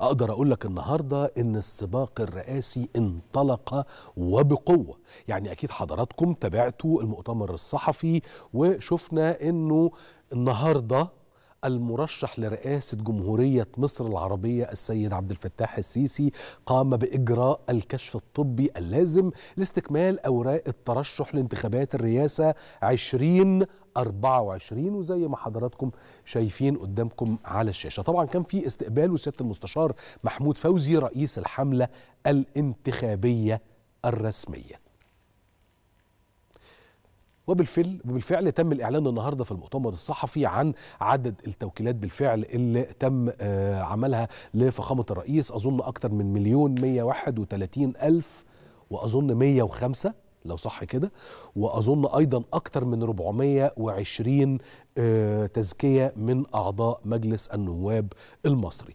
أقدر أقول لك النهاردة إن السباق الرئاسي انطلق وبقوة يعني أكيد حضراتكم تابعتوا المؤتمر الصحفي وشفنا إنه النهاردة المرشح لرئاسة جمهورية مصر العربية السيد عبد الفتاح السيسي قام بإجراء الكشف الطبي اللازم لاستكمال أوراق الترشح لانتخابات الرئاسة 2024 وزي ما حضراتكم شايفين قدامكم على الشاشة طبعا كان في استقبال وسيادة المستشار محمود فوزي رئيس الحملة الانتخابية الرسمية وبالفعل وبالفعل تم الاعلان النهارده في المؤتمر الصحفي عن عدد التوكيلات بالفعل اللي تم آه، عملها لفخامه الرئيس اظن اكثر من مليون 131 الف واظن 105 لو صح كده واظن ايضا اكثر من 420 آه، تزكيه من اعضاء مجلس النواب المصري